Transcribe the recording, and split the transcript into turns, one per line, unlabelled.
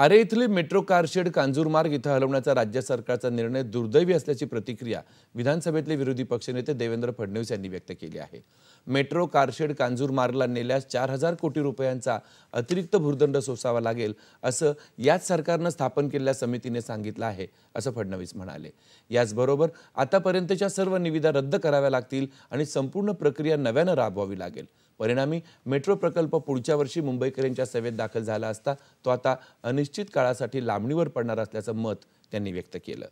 आरे इथली metro car shed Kanjurmarg इथं हलवण्याचा राज्य सरकारचा निर्णय दुर्दैवी असल्याची प्रतिक्रिया विधानसभेतले विरोधी पक्षनेते देवेंद्र फडणवीस यांनी व्यक्त केली आहे मेट्रो कारशेड कांजूरमार्गला नेल्यास चार हजार कोटी रुपयांचा अतिरिक्त भूर्दंड सोसावा लागेल असं याच सरकारनं स्थापन केलेल्या समितीने सांगितलं आहे असं फडणवीस म्हणाले याचबरोबर आतापर्यंतच्या सर्व निविदा रद्द कराव्या लागतील आणि संपूर्ण प्रक्रिया नव्यानं राबवावी लागेल परिणामी मेट्रो प्रकल्प पुढच्या वर्षी मुंबईकरांच्या सेवेत दाखल झाला असता तो आता अनिश्चित काळासाठी लांबणीवर पडणार असल्याचं मत त्यांनी व्यक्त केलं